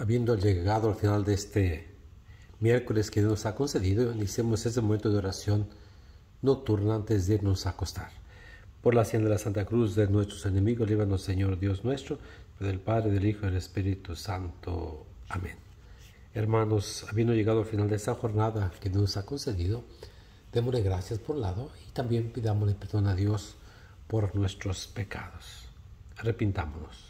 habiendo llegado al final de este miércoles que nos ha concedido, iniciemos este momento de oración nocturna antes de irnos a acostar. Por la hacienda de la Santa Cruz de nuestros enemigos, líbanos, Señor Dios nuestro, del Padre, del Hijo y del Espíritu Santo. Amén. Hermanos, habiendo llegado al final de esta jornada que nos ha concedido, démosle gracias por un lado y también pidámosle perdón a Dios por nuestros pecados. Arrepintámonos.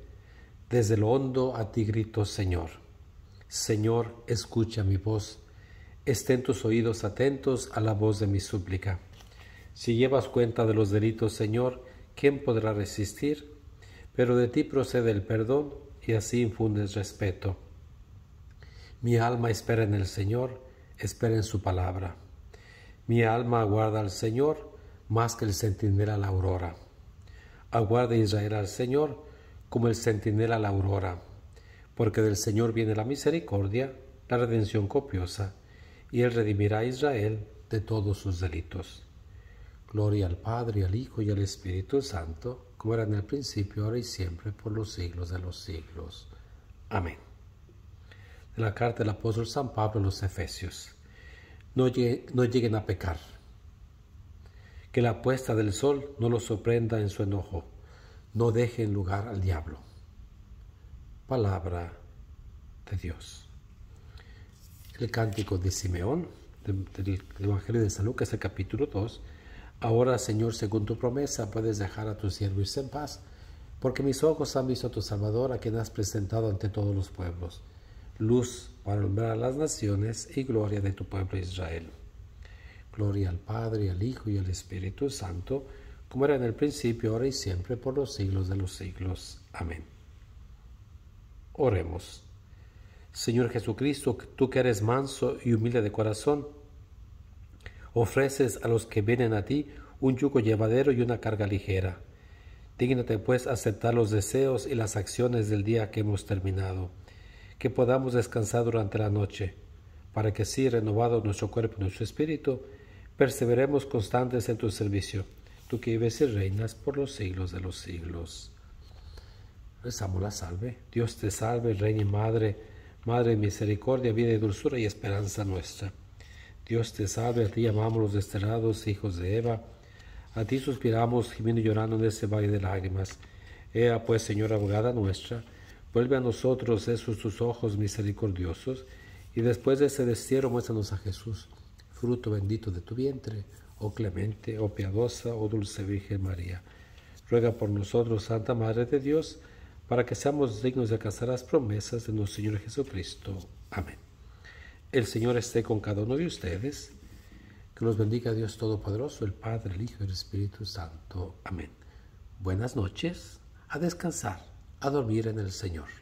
desde lo hondo a ti grito, Señor. Señor, escucha mi voz. Estén tus oídos atentos a la voz de mi súplica. Si llevas cuenta de los delitos, Señor, ¿quién podrá resistir? Pero de ti procede el perdón y así infundes respeto. Mi alma espera en el Señor, espera en su palabra. Mi alma aguarda al Señor más que el centinela la aurora. Aguarda Israel al Señor, como el centinela a la aurora, porque del Señor viene la misericordia, la redención copiosa, y Él redimirá a Israel de todos sus delitos. Gloria al Padre, al Hijo y al Espíritu Santo, como era en el principio, ahora y siempre, por los siglos de los siglos. Amén. De la carta del apóstol San Pablo a los Efesios. No, no lleguen a pecar. Que la puesta del sol no los sorprenda en su enojo no dejen lugar al diablo. Palabra de Dios. El cántico de Simeón, del, Evangelio de San Lucas, el capítulo 2. Ahora, Señor, según tu promesa, puedes dejar a tus siervos en paz, porque mis ojos han visto a tu Salvador, a quien has presentado ante todos los pueblos, luz para alumbrar a las naciones y gloria de tu pueblo Israel. Gloria al Padre, al Hijo y al Espíritu Santo, como era en el principio, ahora y siempre, por los siglos de los siglos. Amén. Oremos. Señor Jesucristo, tú que eres manso y humilde de corazón, ofreces a los que vienen a ti un yugo llevadero y una carga ligera. Dígnate pues aceptar los deseos y las acciones del día que hemos terminado, que podamos descansar durante la noche, para que si renovado nuestro cuerpo y nuestro espíritu, perseveremos constantes en tu servicio tú que vives y reinas por los siglos de los siglos. Rezamos pues, la salve. Dios te salve, Reina y Madre, Madre de misericordia, vida y dulzura y esperanza nuestra. Dios te salve, a ti amamos los desterrados hijos de Eva. A ti suspiramos, gimiendo y llorando en ese valle de lágrimas. Ea pues, Señora abogada nuestra, vuelve a nosotros esos tus ojos misericordiosos, y después de ese destierro muéstranos a Jesús, fruto bendito de tu vientre oh clemente, oh piadosa, oh dulce Virgen María. Ruega por nosotros, Santa Madre de Dios, para que seamos dignos de alcanzar las promesas de nuestro Señor Jesucristo. Amén. El Señor esté con cada uno de ustedes. Que los bendiga Dios Todopoderoso, el Padre, el Hijo y el Espíritu Santo. Amén. Buenas noches. A descansar, a dormir en el Señor.